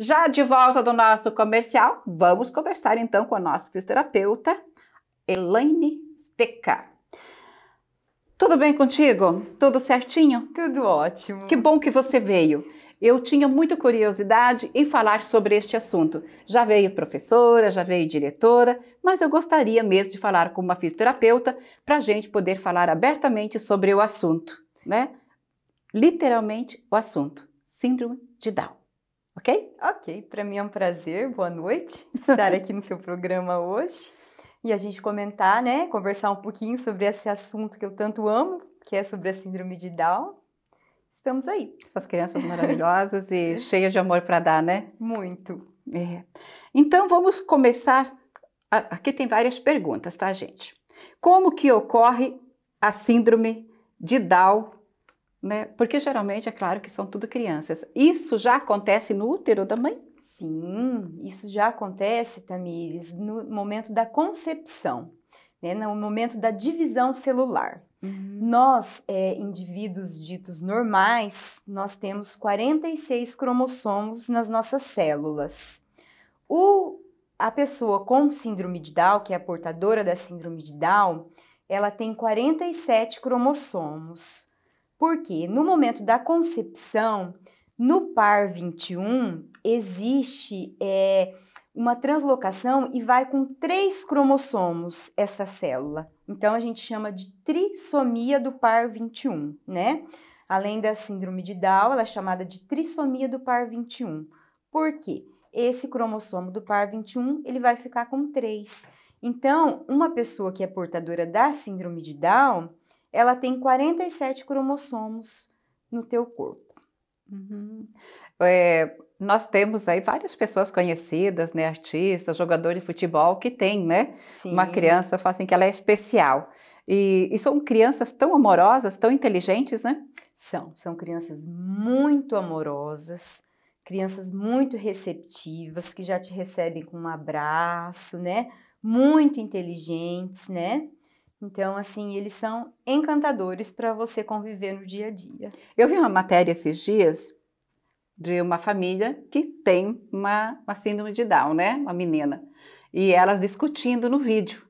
Já de volta do nosso comercial, vamos conversar então com a nossa fisioterapeuta, Elaine Stecar. Tudo bem contigo? Tudo certinho? Tudo ótimo. Que bom que você veio. Eu tinha muita curiosidade em falar sobre este assunto. Já veio professora, já veio diretora, mas eu gostaria mesmo de falar com uma fisioterapeuta para a gente poder falar abertamente sobre o assunto, né? Literalmente o assunto: Síndrome de Down ok? Ok, para mim é um prazer, boa noite, estar aqui no seu programa hoje e a gente comentar, né, conversar um pouquinho sobre esse assunto que eu tanto amo, que é sobre a Síndrome de Down. Estamos aí. Essas crianças maravilhosas e cheias de amor para dar, né? Muito. É. Então vamos começar. Aqui tem várias perguntas, tá, gente? Como que ocorre a síndrome de Down né? Porque geralmente é claro que são tudo crianças. Isso já acontece no útero da mãe? Sim, isso já acontece, Tamires, no momento da concepção, né? no momento da divisão celular. Uhum. Nós, é, indivíduos ditos normais, nós temos 46 cromossomos nas nossas células. O, a pessoa com síndrome de Down, que é a portadora da síndrome de Down, ela tem 47 cromossomos. Porque no momento da concepção, no par 21, existe é, uma translocação e vai com três cromossomos essa célula. Então a gente chama de trissomia do par 21, né? Além da síndrome de Down, ela é chamada de trissomia do par 21. Por quê? Esse cromossomo do par 21, ele vai ficar com três. Então, uma pessoa que é portadora da síndrome de Down, ela tem 47 cromossomos no teu corpo. Uhum. É, nós temos aí várias pessoas conhecidas, né, artistas, jogadores de futebol que tem, né, Sim. uma criança, eu falo assim, que ela é especial. E, e são crianças tão amorosas, tão inteligentes, né? São, são crianças muito amorosas, crianças muito receptivas, que já te recebem com um abraço, né? Muito inteligentes, né? Então, assim, eles são encantadores para você conviver no dia a dia. Eu vi uma matéria esses dias de uma família que tem uma, uma síndrome de Down, né? Uma menina. E elas discutindo no vídeo.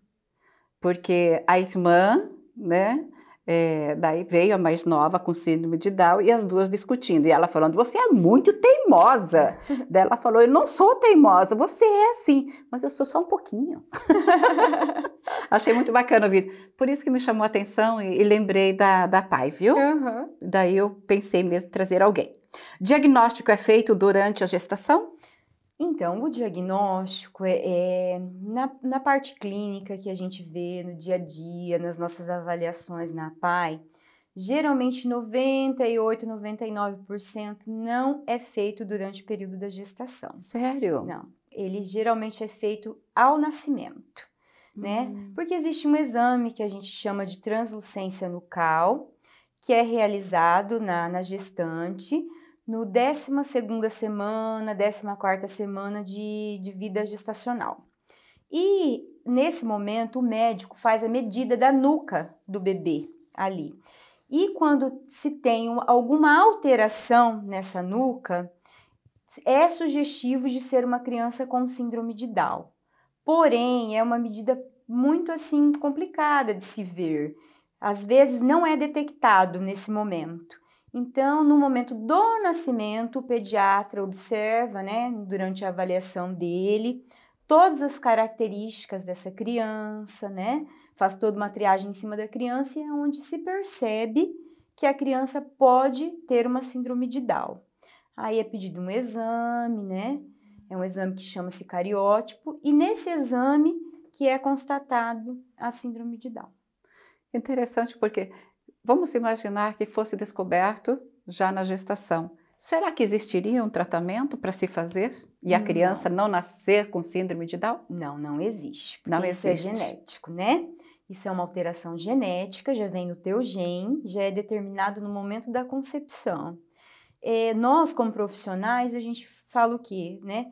Porque a irmã, né? É, daí veio a mais nova com síndrome de Down e as duas discutindo. E ela falando: Você é muito teimosa. daí ela falou: Eu não sou teimosa, você é assim, mas eu sou só um pouquinho. Achei muito bacana o vídeo. Por isso que me chamou a atenção e, e lembrei da, da pai, viu? Uhum. Daí eu pensei mesmo trazer alguém. Diagnóstico é feito durante a gestação? Então, o diagnóstico é, é na, na, parte clínica que a gente vê no dia a dia, nas nossas avaliações na PAI, geralmente 98, 99% não é feito durante o período da gestação. Sério? Não. Ele geralmente é feito ao nascimento, uhum. né? Hum. Porque existe um exame que a gente chama de translucência nucal, que é realizado na, na gestante no 12 semana, 14 semana de, de vida gestacional. E nesse momento o médico faz a medida da nuca do bebê ali. E quando se tem alguma alteração nessa nuca, é sugestivo de ser uma criança com síndrome de Down. Porém, é uma medida muito assim complicada de se ver. Às vezes não é detectado nesse momento. Então, no momento do nascimento, o pediatra observa, né, durante a avaliação dele, todas as características dessa criança, né? Faz toda uma triagem em cima da criança e é onde se percebe que a criança pode ter uma síndrome de Down. Aí é pedido um exame, né? É um exame que chama-se cariótipo e nesse exame que é constatado a síndrome de Down. Interessante porque Vamos imaginar que fosse descoberto já na gestação. Será que existiria um tratamento para se fazer e a não. criança não nascer com síndrome de Down? Não, não existe. Não isso é existe. é genético, né? Isso é uma alteração genética, já vem no teu gene, já é determinado no momento da concepção. É, nós, como profissionais, a gente fala o quê, né?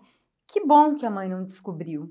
Que bom que a mãe não descobriu,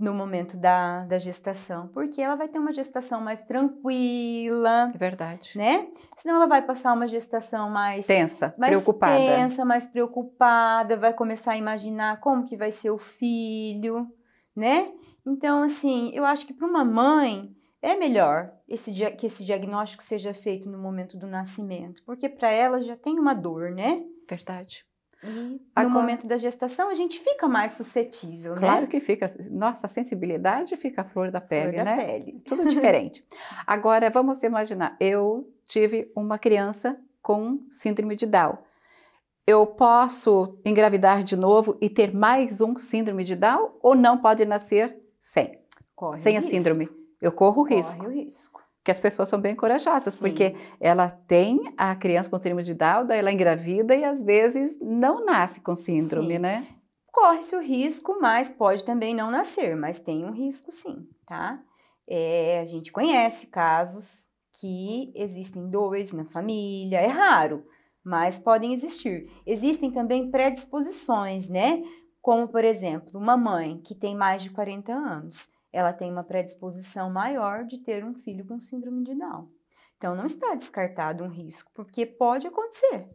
no momento da, da gestação, porque ela vai ter uma gestação mais tranquila. É verdade. Né? Senão ela vai passar uma gestação mais tensa, mais preocupada. tensa, mais preocupada, vai começar a imaginar como que vai ser o filho, né? Então, assim, eu acho que para uma mãe é melhor esse dia, que esse diagnóstico seja feito no momento do nascimento, porque para ela já tem uma dor, né? Verdade. E Agora, no momento da gestação a gente fica mais suscetível, claro né? Claro que fica. Nossa sensibilidade fica a flor da pele, flor né? Da pele. Tudo diferente. Agora vamos imaginar, eu tive uma criança com síndrome de Down. Eu posso engravidar de novo e ter mais um síndrome de Down ou não pode nascer sem? Corre sem a síndrome. Eu corro o risco. Corre o risco que as pessoas são bem corajadas, Sim. porque ela tem a criança com síndrome de Down, ela engravida e às vezes não nasce com síndrome, sim. né? Corre-se o risco, mas pode também não nascer, mas tem um risco sim, tá? É, a gente conhece casos que existem dois na família, é raro, mas podem existir. Existem também predisposições, né? Como, por exemplo, uma mãe que tem mais de 40 anos ela tem uma predisposição maior de ter um filho com síndrome de Down. Então, não está descartado um risco, porque pode acontecer.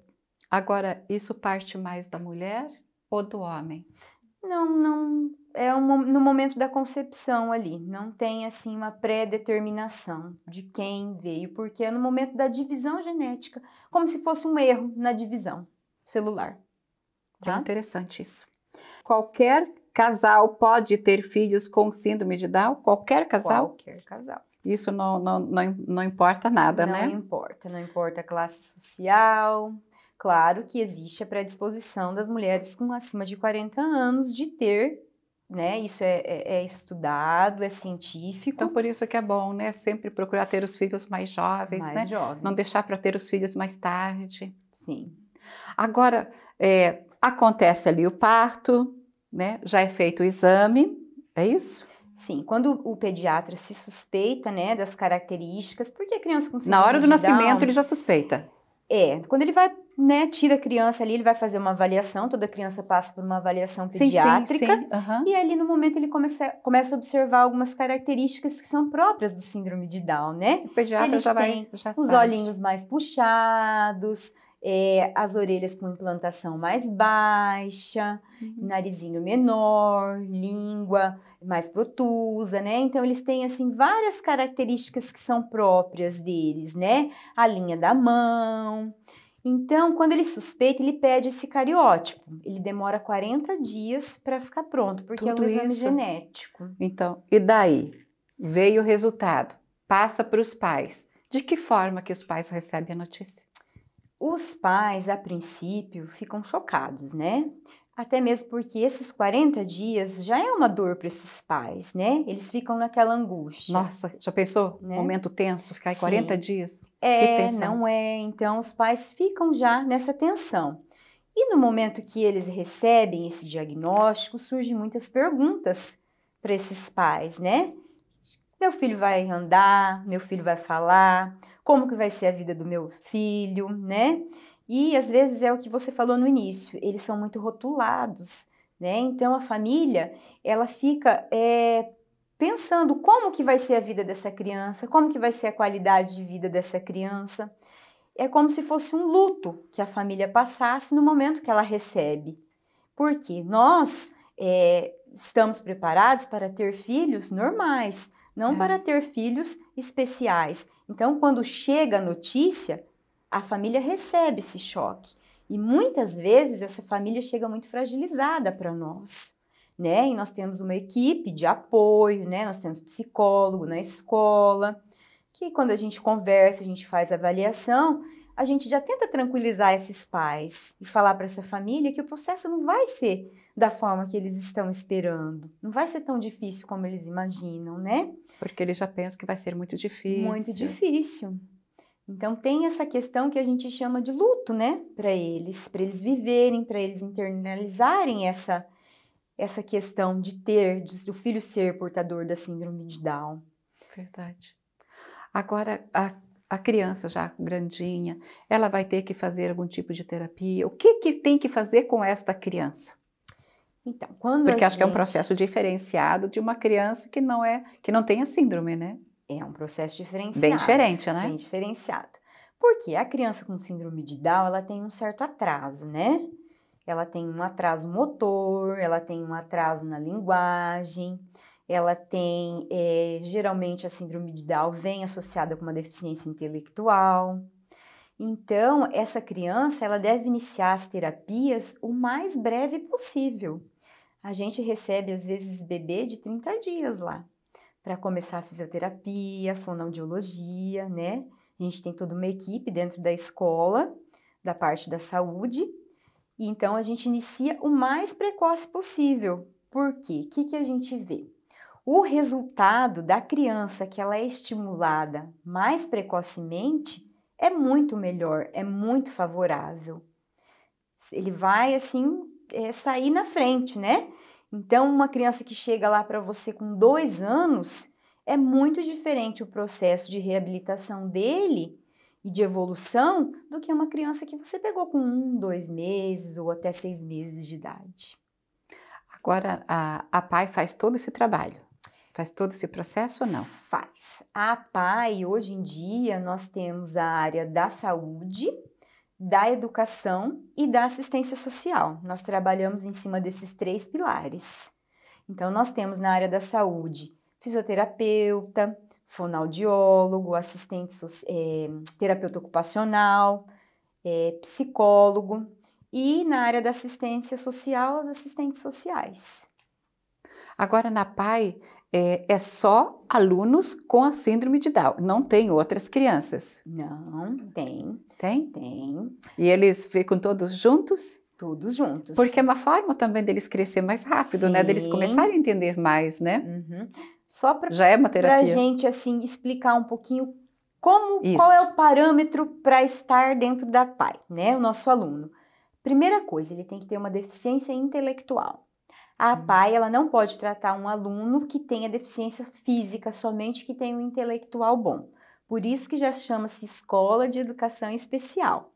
Agora, isso parte mais da mulher ou do homem? Não, não. É um, no momento da concepção ali. Não tem, assim, uma pré-determinação de quem veio, porque é no momento da divisão genética, como se fosse um erro na divisão celular. É tá? É interessante isso. Qualquer Casal pode ter filhos com síndrome de Down? Qualquer casal? Qualquer casal. Isso não, não, não, não importa nada, não né? Não importa, não importa a classe social. Claro que existe a predisposição das mulheres com acima de 40 anos de ter né? Isso é, é, é, estudado, é científico. Então, por isso que é bom, né? Sempre procurar ter os filhos mais jovens, mais né? Jovens. Não deixar para ter os filhos mais tarde. Sim. Agora, é, acontece ali o parto, né? Já é feito o exame, é isso? Sim, quando o pediatra se suspeita, né, das características, porque a criança com Na hora do nascimento ele já suspeita. É, quando ele vai, né, tira a criança ali, ele vai fazer uma avaliação, toda criança passa por uma avaliação pediátrica. Sim, sim, sim. Uhum. E ali no momento ele começa, começa a observar algumas características que são próprias do síndrome de Down, né? O pediatra Eles já vai. Já os sabe. olhinhos mais puxados, é, as orelhas com implantação mais baixa, uhum. narizinho menor, língua mais protusa, né? Então eles têm assim várias características que são próprias deles, né? A linha da mão. Então, quando ele suspeita, ele pede esse cariótipo. Ele demora 40 dias para ficar pronto, porque Tudo é um exame isso. genético. Então, e daí? Veio o resultado, passa para os pais. De que forma que os pais recebem a notícia? Os pais, a princípio, ficam chocados, né? Até mesmo porque esses 40 dias já é uma dor para esses pais, né? Eles ficam naquela angústia. Nossa, já pensou? Né? Momento tenso, ficar aí 40 dias? É, não é. Então, os pais ficam já nessa tensão. E no momento que eles recebem esse diagnóstico, surgem muitas perguntas para esses pais, né? Meu filho vai andar, meu filho vai falar, como que vai ser a vida do meu filho, né? E às vezes é o que você falou no início, eles são muito rotulados, né? Então a família ela fica é, pensando como que vai ser a vida dessa criança, como que vai ser a qualidade de vida dessa criança. É como se fosse um luto que a família passasse no momento que ela recebe. Porque nós é, estamos preparados para ter filhos normais, não é. para ter filhos especiais. Então, quando chega a notícia, a família recebe esse choque. E muitas vezes essa família chega muito fragilizada para nós. Né? E nós temos uma equipe de apoio, né? nós temos psicólogo na escola, que quando a gente conversa, a gente faz avaliação, a gente já tenta tranquilizar esses pais e falar para essa família que o processo não vai ser da forma que eles estão esperando, não vai ser tão difícil como eles imaginam, né? Porque eles já pensam que vai ser muito difícil. Muito difícil. Então tem essa questão que a gente chama de luto, né, para eles, para eles viverem, para eles internalizarem essa essa questão de ter, de, do filho ser portador da síndrome de Down. Verdade. Agora, a, a criança já grandinha, ela vai ter que fazer algum tipo de terapia. O que, que tem que fazer com esta criança? Então, quando Porque acho gente... que é um processo diferenciado de uma criança que não é, que não tem a síndrome, né? É um processo diferenciado. Bem diferente, né? Bem diferenciado. Porque a criança com síndrome de Down, ela tem um certo atraso, né? Ela tem um atraso motor, ela tem um atraso na linguagem, ela tem é, geralmente a síndrome de Down vem associada com uma deficiência intelectual. Então, essa criança ela deve iniciar as terapias o mais breve possível. A gente recebe às vezes bebê de 30 dias lá para começar a fisioterapia, fonoaudiologia, né? A gente tem toda uma equipe dentro da escola, da parte da saúde, e então a gente inicia o mais precoce possível. Por quê? O que, que a gente vê? O resultado da criança que ela é estimulada mais precocemente é muito melhor, é muito favorável. Ele vai assim é, sair na frente, né? Então, uma criança que chega lá para você com dois anos é muito diferente o processo de reabilitação dele e de evolução do que uma criança que você pegou com um, dois meses ou até seis meses de idade. Agora a, a PAI faz todo esse trabalho. Faz todo esse processo ou não? Faz. A PAI, hoje em dia, nós temos a área da saúde, da educação e da assistência social. Nós trabalhamos em cima desses três pilares. Então, nós temos na área da saúde fisioterapeuta, fonoaudiólogo, assistente é, terapeuta ocupacional, é, psicólogo e na área da assistência social, as assistentes sociais. Agora, na PAI, é, é só alunos com a síndrome de Down, não tem outras crianças. Não, tem. Tem? Tem. E eles ficam todos juntos? Todos juntos. Porque é uma forma também deles crescer mais rápido, Sim. né? Deles começarem a entender mais, né? Uhum. Só para já é uma terapia. Pra gente assim explicar um pouquinho como Isso. qual é o parâmetro para estar dentro da PAI, né? O nosso aluno. Primeira coisa, ele tem que ter uma deficiência intelectual. A uhum. PAI ela não pode tratar um aluno que tenha deficiência física, somente que tenha um intelectual bom. Por isso que já chama-se escola de educação especial,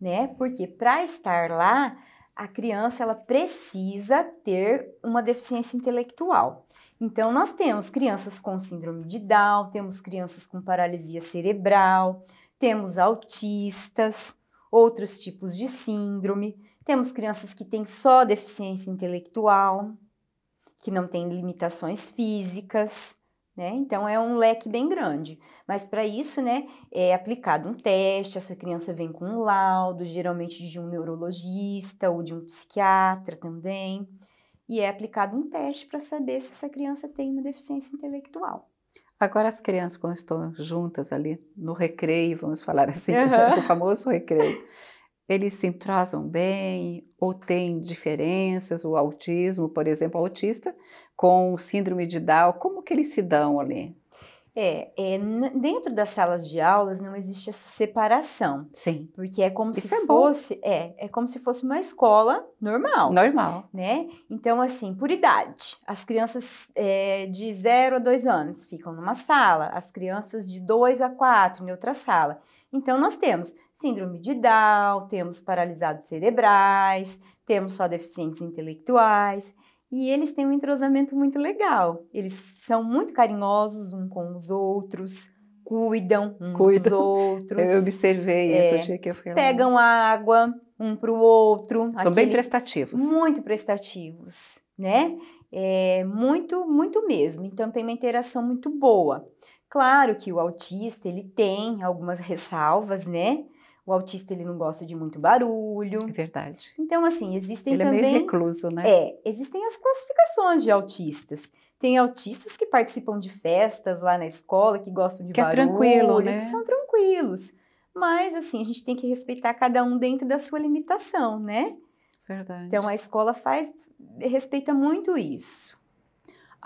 né? Porque para estar lá, a criança ela precisa ter uma deficiência intelectual. Então nós temos crianças com síndrome de Down, temos crianças com paralisia cerebral, temos autistas, outros tipos de síndrome. Temos crianças que têm só deficiência intelectual, que não têm limitações físicas, né? Então é um leque bem grande. Mas para isso, né, é aplicado um teste, essa criança vem com um laudo, geralmente de um neurologista ou de um psiquiatra também, e é aplicado um teste para saber se essa criança tem uma deficiência intelectual. Agora as crianças quando estão juntas ali no recreio, vamos falar assim, uhum. o famoso recreio, eles se entrosam bem ou têm diferenças, o autismo, por exemplo, autista, com síndrome de Down, como que eles se dão ali? É, é, dentro das salas de aulas não existe essa separação. Sim. Porque é como Isso se é fosse, é, é como se fosse uma escola normal. Normal. Né? Então assim, por idade, as crianças é, de 0 a 2 anos ficam numa sala, as crianças de 2 a 4 em outra sala. Então nós temos síndrome de Down, temos paralisados cerebrais, temos só deficientes intelectuais e eles têm um entrosamento muito legal. Eles são muito carinhosos um com os outros, cuidam uns cuidam. dos outros. Eu observei é, isso achei que eu fui lá. Pegam água um para o outro. São aquele, bem prestativos. Muito prestativos, né? É, muito, muito mesmo. Então tem uma interação muito boa. Claro que o autista ele tem algumas ressalvas, né? O autista ele não gosta de muito barulho. É verdade. Então assim existem ele também. Ele é meio recluso, né? É, existem as classificações de autistas. Tem autistas que participam de festas lá na escola, que gostam de que é barulho, é tranquilo, né? que são tranquilos. Mas assim a gente tem que respeitar cada um dentro da sua limitação, né? Verdade. Então a escola faz respeita muito isso.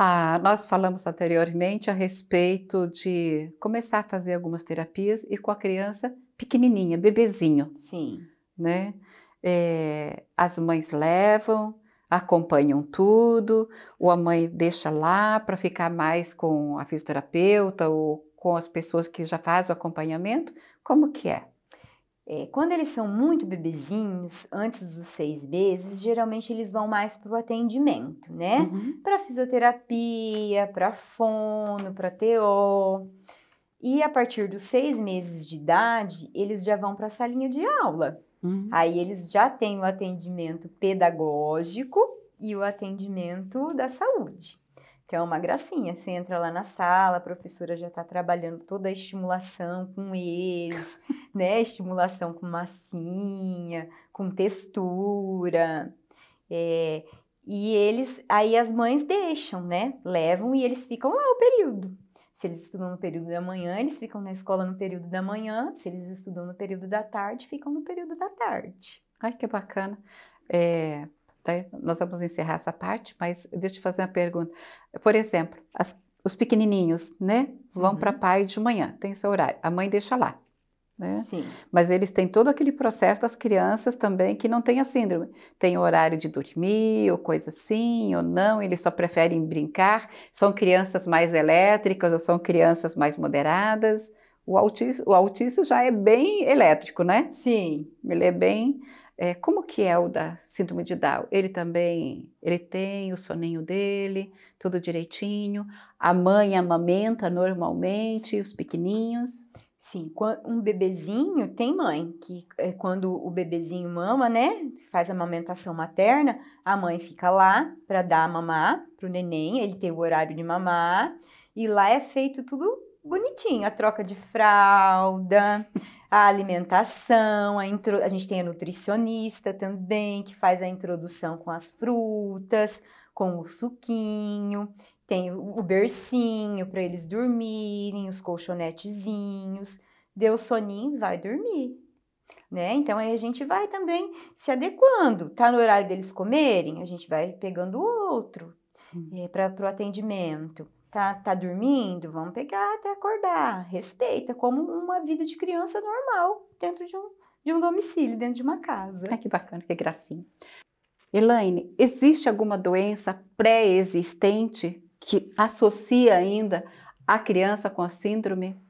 Ah, nós falamos anteriormente a respeito de começar a fazer algumas terapias e com a criança pequenininha, bebezinho. Sim. Né? É, as mães levam, acompanham tudo, ou a mãe deixa lá para ficar mais com a fisioterapeuta ou com as pessoas que já fazem o acompanhamento? Como que é? é quando eles são muito bebezinhos, antes dos seis meses, geralmente eles vão mais para o atendimento, né? Uhum. Para fisioterapia, para fono, para TO. E a partir dos seis meses de idade, eles já vão para a salinha de aula. Uhum. Aí eles já têm o atendimento pedagógico e o atendimento da saúde. Então é uma gracinha. Você entra lá na sala, a professora já está trabalhando toda a estimulação com eles, né? Estimulação com massinha, com textura. É, e eles, aí as mães deixam, né? Levam e eles ficam lá o período. Se eles estudam no período da manhã, eles ficam na escola no período da manhã. Se eles estudam no período da tarde, ficam no período da tarde. Ai, que bacana. É, nós vamos encerrar essa parte, mas deixa eu te fazer uma pergunta. Por exemplo, as, os pequenininhos, né, vão uhum. para pai de manhã, tem seu horário. A mãe deixa lá. Né? Sim. Mas eles têm todo aquele processo das crianças também que não têm a síndrome. Tem horário de dormir, ou coisa assim, ou não, eles só preferem brincar. São crianças mais elétricas ou são crianças mais moderadas. O autista, o autista já é bem elétrico, né? Sim. Ele é bem. É, como que é o da síndrome de Down? Ele também, ele tem o soninho dele, tudo direitinho. A mãe amamenta normalmente os pequeninhos. Sim, um bebezinho tem mãe, que é quando o bebezinho mama, né? Faz a amamentação materna, a mãe fica lá para dar a mamar pro neném, ele tem o horário de mamar, e lá é feito tudo bonitinho, a troca de fralda, a alimentação, a, intro... a gente tem a nutricionista também, que faz a introdução com as frutas, com o suquinho. Tem o bercinho para eles dormirem, os colchonetezinhos. Deu soninho, vai dormir. Né? Então aí a gente vai também se adequando. Tá no horário deles comerem, a gente vai pegando outro é, para o atendimento. Tá, tá dormindo? Vamos pegar até acordar. Respeita, como uma vida de criança normal dentro de um, de um domicílio, dentro de uma casa. Ai, que bacana, que gracinha. Elaine, existe alguma doença pré-existente que associa ainda a criança com a síndrome?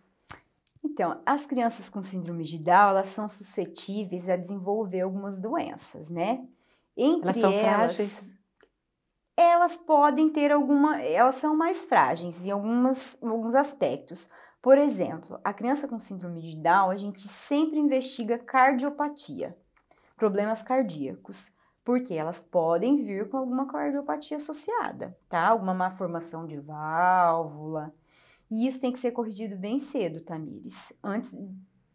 Então, as crianças com síndrome de Down, elas são suscetíveis a desenvolver algumas doenças, né? Entre elas são elas, frágeis? Elas podem ter alguma... Elas são mais frágeis em algumas, em alguns aspectos. Por exemplo, a criança com síndrome de Down, a gente sempre investiga cardiopatia, problemas cardíacos porque elas podem vir com alguma cardiopatia associada, tá? Alguma malformação de válvula. E isso tem que ser corrigido bem cedo, Tamires, antes,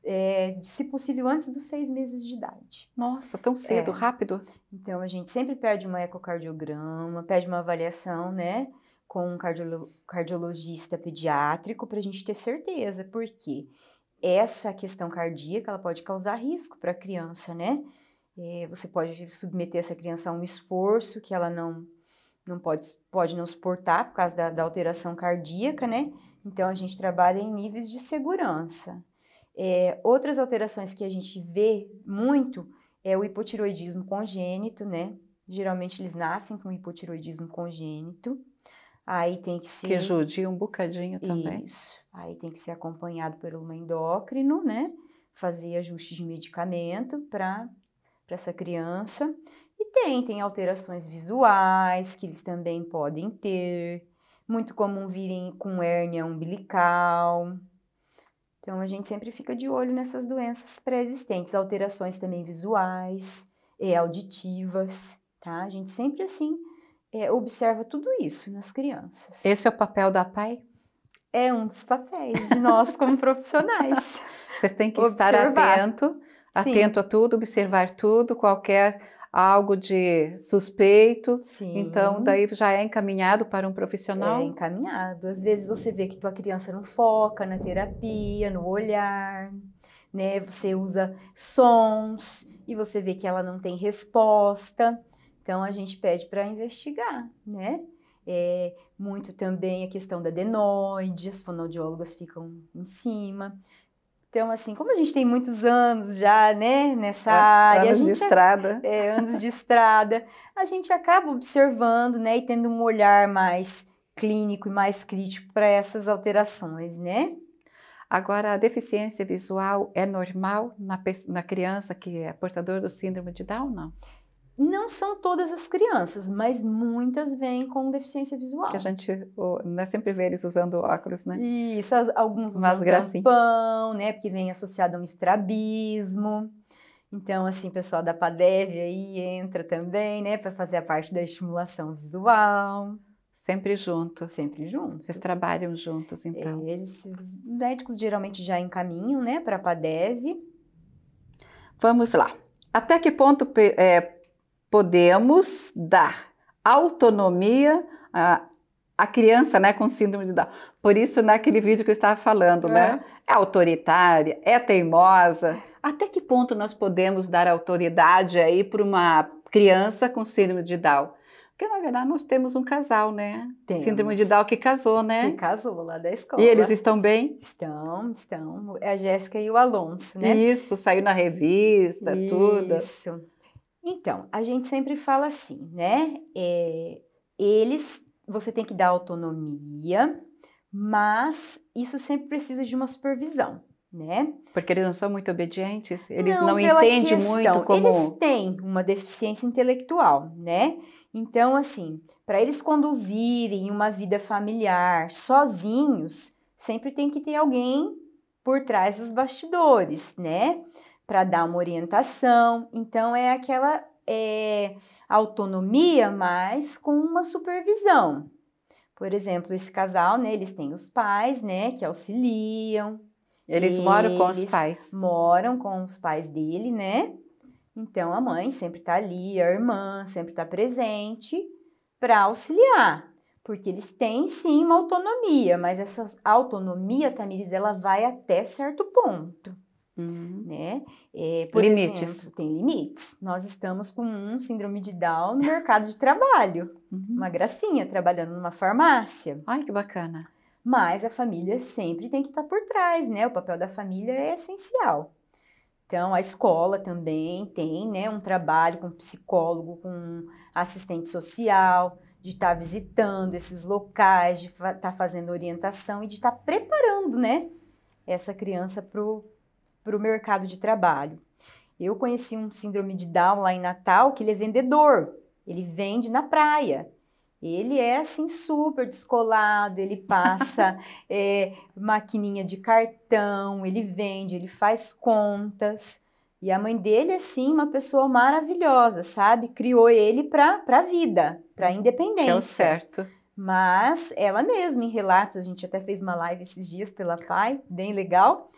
é, se possível, antes dos seis meses de idade. Nossa, tão cedo, é. rápido. Então, a gente sempre pede um ecocardiograma, pede uma avaliação, né, com um cardiolo cardiologista pediátrico para a gente ter certeza, porque essa questão cardíaca ela pode causar risco para a criança, né? É, você pode submeter essa criança a um esforço que ela não não pode, pode não suportar por causa da, da alteração cardíaca, né? Então a gente trabalha em níveis de segurança. É, outras alterações que a gente vê muito é o hipotiroidismo congênito, né? Geralmente eles nascem com hipotiroidismo congênito. Aí tem que ser. Que judia um bocadinho também. Isso. Aí tem que ser acompanhado por uma endócrino, né? Fazer ajuste de medicamento para para essa criança. E tem, tem alterações visuais que eles também podem ter. Muito comum virem com hérnia umbilical. Então a gente sempre fica de olho nessas doenças pré-existentes, alterações também visuais e auditivas, tá? A gente sempre assim é, observa tudo isso nas crianças. Esse é o papel da PAI? É um dos papéis de nós como profissionais. Vocês têm que Observar. estar atento Sim. atento a tudo, observar tudo, qualquer algo de suspeito. Sim. Então, daí já é encaminhado para um profissional? É encaminhado. Às vezes você vê que tua criança não foca na terapia, no olhar, né? Você usa sons e você vê que ela não tem resposta. Então, a gente pede para investigar, né? É, muito também a questão da adenoide, as fonoaudiólogas ficam em cima. Então, assim, como a gente tem muitos anos já, né, nessa é, área. Anos de estrada. É, anos de estrada. A gente acaba observando, né, e tendo um olhar mais clínico e mais crítico para essas alterações, né? Agora, a deficiência visual é normal na, na criança que é portadora do síndrome de Down, não? Não são todas as crianças, mas muitas vêm com deficiência visual. Que a gente o, né, sempre vê eles usando óculos, né? Isso, as, alguns usam pão, né? Porque vem associado a um estrabismo. Então, assim, o pessoal da Padev aí entra também, né? Para fazer a parte da estimulação visual. Sempre junto. Sempre junto. Vocês trabalham juntos, então. Eles, os médicos geralmente já encaminham, né? Para a Padev. Vamos lá. Até que ponto... É, podemos dar autonomia à, criança né, com síndrome de Down. Por isso, naquele vídeo que eu estava falando, né, é. né? É autoritária, é teimosa. Até que ponto nós podemos dar autoridade aí para uma criança com síndrome de Down? Porque, na verdade, nós temos um casal, né? Temos. Síndrome de Down que casou, né? Que casou lá da escola. E eles estão bem? Estão, estão. É a Jéssica e o Alonso, né? Isso, saiu na revista, Isso. tudo. Isso. Então, a gente sempre fala assim, né? É, eles, você tem que dar autonomia, mas isso sempre precisa de uma supervisão, né? Porque eles não são muito obedientes, eles não, não entendem muito como. Eles têm uma deficiência intelectual, né? Então, assim, para eles conduzirem uma vida familiar sozinhos, sempre tem que ter alguém por trás dos bastidores, né? para dar uma orientação. Então, é aquela é, autonomia, mas com uma supervisão. Por exemplo, esse casal, né, eles têm os pais, né, que auxiliam. Eles, eles moram com os pais. Moram com os pais dele, né? Então a mãe sempre tá ali, a irmã sempre tá presente para auxiliar, porque eles têm sim uma autonomia, mas essa autonomia, Tamires, ela vai até certo ponto. Uhum. Né? É, limites. Exemplo, tem limites. Nós estamos com um síndrome de Down no mercado de trabalho. Uhum. Uma gracinha, trabalhando numa farmácia. Ai, que bacana. Mas a família sempre tem que estar tá por trás, né? O papel da família é essencial. Então, a escola também tem né, um trabalho com psicólogo, com assistente social, de estar tá visitando esses locais, de estar fa tá fazendo orientação e de estar tá preparando né, essa criança para o para o mercado de trabalho. Eu conheci um síndrome de Down lá em Natal, que ele é vendedor, ele vende na praia. Ele é assim super descolado, ele passa é, maquininha de cartão, ele vende, ele faz contas. E a mãe dele é assim uma pessoa maravilhosa, sabe? Criou ele para para vida, para uhum. independência. é o certo. Mas ela mesma em relatos, a gente até fez uma live esses dias pela pai, bem legal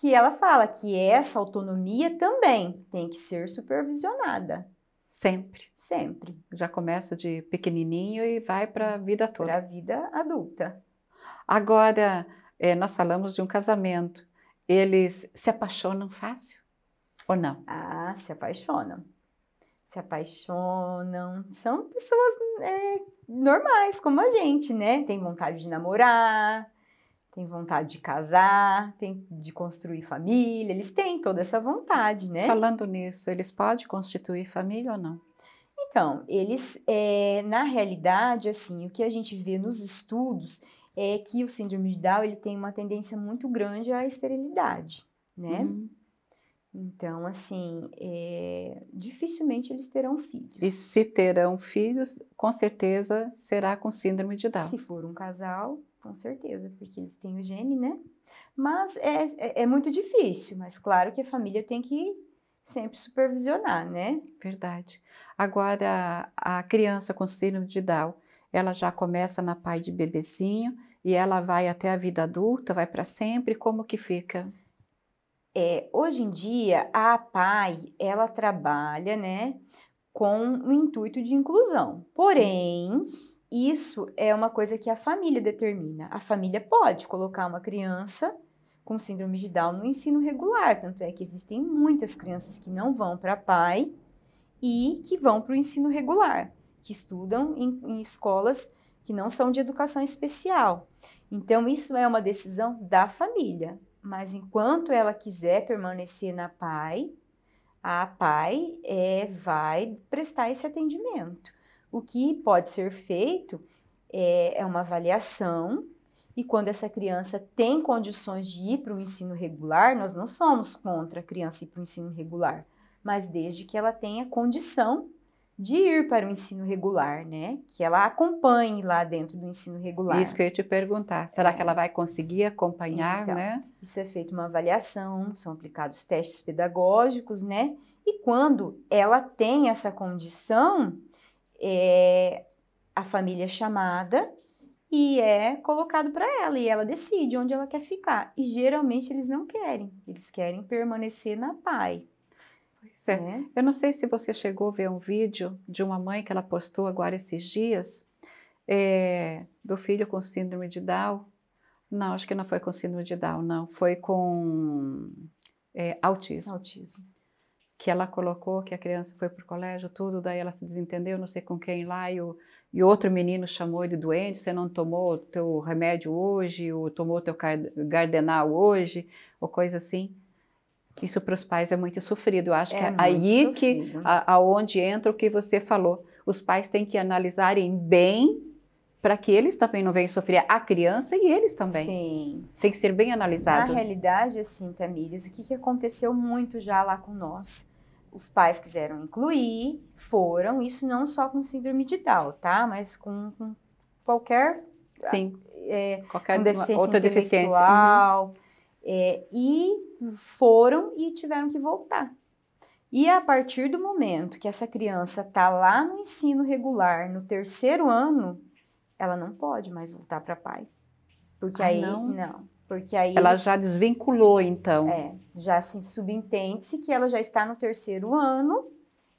que ela fala que essa autonomia também tem que ser supervisionada. Sempre. Sempre. Já começa de pequenininho e vai para a vida toda. Para a vida adulta. Agora, é, nós falamos de um casamento. Eles se apaixonam fácil ou não? Ah, se apaixonam. Se apaixonam. São pessoas é, normais, como a gente, né? Tem vontade de namorar, tem vontade de casar, tem de construir família, eles têm toda essa vontade, né? Falando nisso, eles podem constituir família ou não? Então, eles, é, na realidade, assim, o que a gente vê nos estudos é que o síndrome de Down ele tem uma tendência muito grande à esterilidade, né? Uhum. Então, assim, é, dificilmente eles terão filhos. E se terão filhos, com certeza será com síndrome de Down. Se for um casal, com certeza, porque eles têm o gene, né? Mas é, é, é muito difícil, mas claro que a família tem que sempre supervisionar, né? Verdade. Agora, a criança com síndrome de Down, ela já começa na pai de bebezinho e ela vai até a vida adulta, vai para sempre, como que fica? É, hoje em dia, a pai ela trabalha, né, com o intuito de inclusão. Porém, isso é uma coisa que a família determina. A família pode colocar uma criança com síndrome de Down no ensino regular, tanto é que existem muitas crianças que não vão para pai e que vão para o ensino regular, que estudam em, em escolas que não são de educação especial. Então, isso é uma decisão da família, mas enquanto ela quiser permanecer na PAI, a PAI é, vai prestar esse atendimento. O que pode ser feito é, é uma avaliação e quando essa criança tem condições de ir para o ensino regular, nós não somos contra a criança ir para o ensino regular, mas desde que ela tenha condição de ir para o ensino regular, né? Que ela acompanhe lá dentro do ensino regular. Isso que eu ia te perguntar. Será é. que ela vai conseguir acompanhar, então, né? Isso é feito uma avaliação, são aplicados testes pedagógicos, né? E quando ela tem essa condição, é a família chamada e é colocado para ela e ela decide onde ela quer ficar. E geralmente eles não querem, eles querem permanecer na pai. Pois é. Né? Eu não sei se você chegou a ver um vídeo de uma mãe que ela postou agora esses dias é, do filho com síndrome de Down. Não, acho que não foi com síndrome de Down, não. Foi com é, autismo. Autismo que ela colocou que a criança foi para o colégio, tudo, daí ela se desentendeu, não sei com quem lá, e, o, e outro menino chamou ele doente, você não tomou teu remédio hoje, ou tomou teu gardenal hoje, ou coisa assim. Isso para os pais é muito sofrido. Eu acho é que é aí sofrido. que aonde entra o que você falou. Os pais têm que analisarem bem para que eles também não venham sofrer a criança e eles também. Sim. Tem que ser bem analisado. Na realidade, assim, Tamires, o que, que aconteceu muito já lá com nós? Os pais quiseram incluir, foram, isso não só com síndrome de Down, tá? Mas com, com qualquer... Sim. É, qualquer com deficiência outra deficiência. Uhum. É, e foram e tiveram que voltar. E a partir do momento que essa criança está lá no ensino regular, no terceiro ano, ela não pode mais voltar para pai. Porque ah, aí. Não. não. Porque aí. Ela já desvinculou, então. É. Já se subentende-se que ela já está no terceiro ano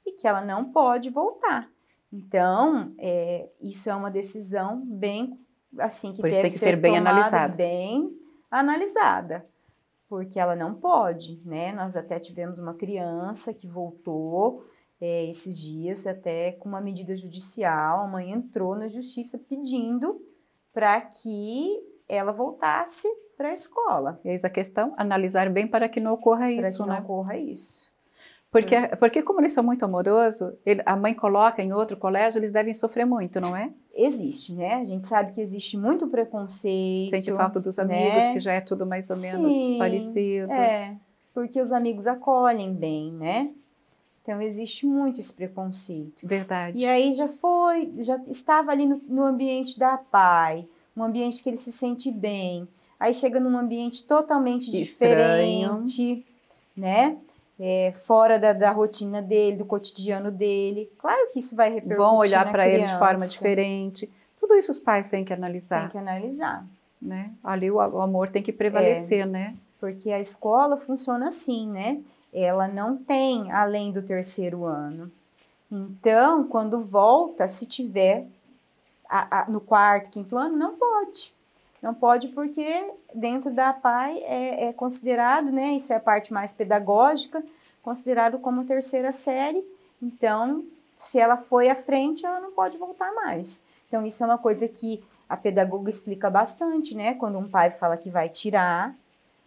e que ela não pode voltar. Então, é, isso é uma decisão bem. Assim, que Por deve tem que ser, ser bem analisada. Bem analisada. Porque ela não pode, né? Nós até tivemos uma criança que voltou é, esses dias, até com uma medida judicial. A mãe entrou na justiça pedindo para que ela voltasse para a escola. Eis a questão, analisar bem para que não ocorra isso, para que não né? ocorra isso. Porque, hum. porque como eles são muito amorosos, ele, a mãe coloca em outro colégio, eles devem sofrer muito, não é? Existe, né? A gente sabe que existe muito preconceito. Sente falta dos né? amigos, né? que já é tudo mais ou menos Sim, parecido. É, porque os amigos acolhem bem, né? Então existe muito esse preconceito. Verdade. E aí já foi, já estava ali no, no ambiente da pai, um ambiente que ele se sente bem. Aí chega num ambiente totalmente Estranho. diferente, né? É, fora da, da, rotina dele, do cotidiano dele. Claro que isso vai repercutir. Vão olhar para ele de forma diferente. Tudo isso os pais têm que analisar. Tem que analisar. Né? Ali o, o amor tem que prevalecer, é, né? Porque a escola funciona assim, né? ela não tem além do terceiro ano. Então, quando volta, se tiver a, a, no quarto, quinto ano, não pode. Não pode porque dentro da PAI é, é considerado, né? Isso é a parte mais pedagógica, considerado como terceira série. Então, se ela foi à frente, ela não pode voltar mais. Então, isso é uma coisa que a pedagoga explica bastante, né? Quando um pai fala que vai tirar,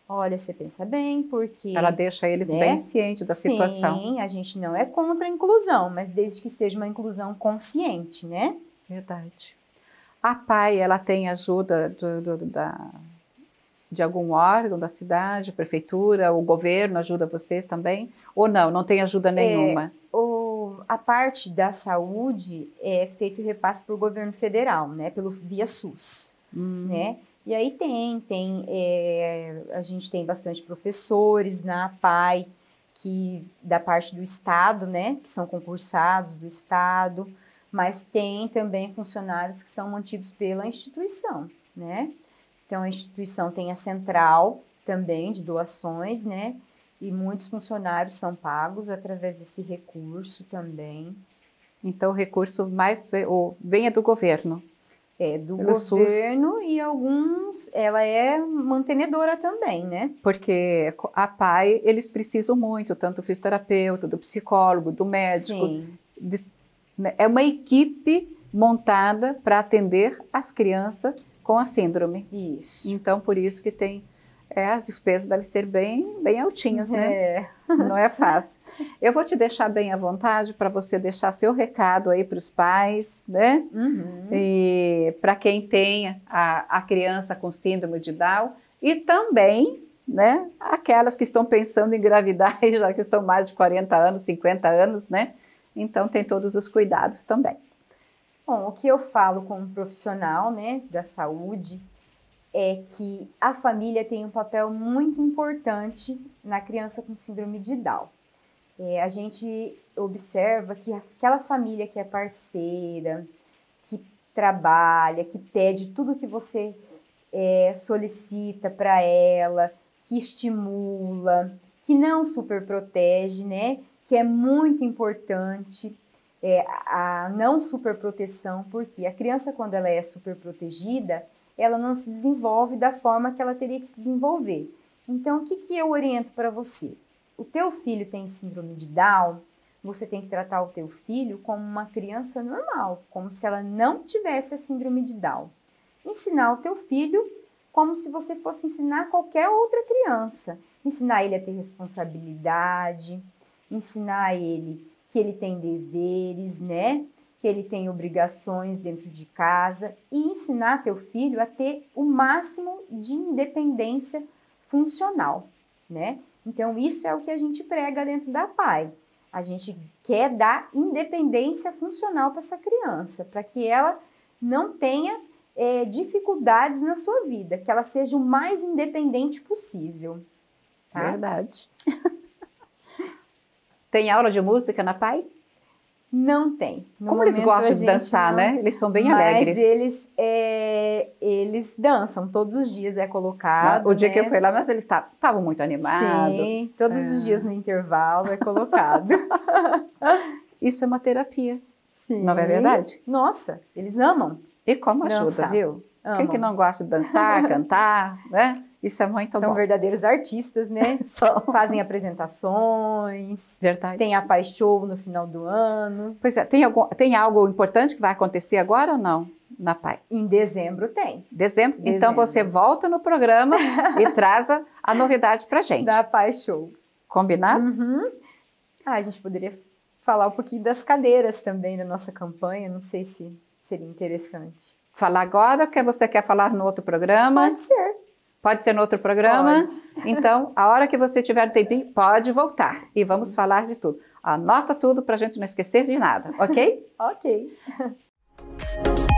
olha, você pensa bem, porque... Ela deixa eles né? bem cientes da Sim, situação. Sim, a gente não é contra a inclusão, mas desde que seja uma inclusão consciente, né? Verdade. A PAI, ela tem ajuda do, do, do, da, de algum órgão da cidade, prefeitura, o governo ajuda vocês também? Ou não, não tem ajuda é, nenhuma? É, o, a parte da saúde é feito repasse por governo federal, né? Pelo, via SUS, hum. né? E aí tem, tem é, a gente tem bastante professores na PAI, que da parte do Estado, né, que são concursados do Estado, mas tem também funcionários que são mantidos pela instituição, né? Então a instituição tem a central também de doações, né? E muitos funcionários são pagos através desse recurso também. Então o recurso mais ou, vem é do governo é, do Pelo é governo SUS. e alguns ela é mantenedora também, né? Porque a PAI eles precisam muito, tanto do fisioterapeuta, do psicólogo, do médico. De, né, é uma equipe montada para atender as crianças com a síndrome. Isso. Então, por isso que tem é, as despesas devem ser bem, bem altinhas, né? É. Não é fácil. Eu vou te deixar bem à vontade para você deixar seu recado aí para os pais, né? Uhum. E para quem tem a, a criança com síndrome de Down e também, né? Aquelas que estão pensando em engravidar já que estão mais de 40 anos, 50 anos, né? Então tem todos os cuidados também. Bom, o que eu falo como profissional, né, da saúde, é que a família tem um papel muito importante na criança com síndrome de Down. É, a gente observa que aquela família que é parceira, que trabalha, que pede tudo que você é, solicita para ela, que estimula, que não superprotege, né? Que é muito importante é, a não superproteção, porque a criança, quando ela é superprotegida, protegida, ela não se desenvolve da forma que ela teria que se desenvolver. Então, o que, que eu oriento para você? O teu filho tem síndrome de Down, você tem que tratar o teu filho como uma criança normal, como se ela não tivesse a síndrome de Down. Ensinar o teu filho como se você fosse ensinar qualquer outra criança. Ensinar ele a ter responsabilidade, ensinar ele que ele tem deveres, né? que ele tem obrigações dentro de casa e ensinar teu filho a ter o máximo de independência funcional, né? Então isso é o que a gente prega dentro da PAI. A gente quer dar independência funcional para essa criança, para que ela não tenha é, dificuldades na sua vida, que ela seja o mais independente possível. Tá? Verdade. Tem aula de música na PAI? Não tem. No Como eles gostam de dançar, não, né? Eles são bem mas alegres. Mas eles, é, eles dançam todos os dias, é colocado. O dia né? que eu né? fui lá, mas eles estavam muito animados. Sim, todos é. os dias no intervalo é colocado. Isso é uma terapia. Sim. Não é verdade? Nossa, eles amam. E como ajuda, dançar. viu? Amam. Quem que não gosta de dançar, cantar, né? Isso é muito São bom. São verdadeiros artistas, né? Fazem apresentações. Verdade. Tem a Paz Show no final do ano. Pois é, tem, algum, tem algo importante que vai acontecer agora ou não? Na PAI? Em dezembro tem. Dezembro? Então dezembro. Então você volta no programa e traz a novidade pra gente. Da PAI Show. Combinado? Uhum. Ah, a gente poderia falar um pouquinho das cadeiras também da nossa campanha. Não sei se seria interessante. Falar agora ou que você quer falar no outro programa? Pode ser. Pode ser no outro programa? Pode. Então, a hora que você tiver um tempinho, pode voltar e vamos falar de tudo. Anota tudo para a gente não esquecer de nada, ok? ok.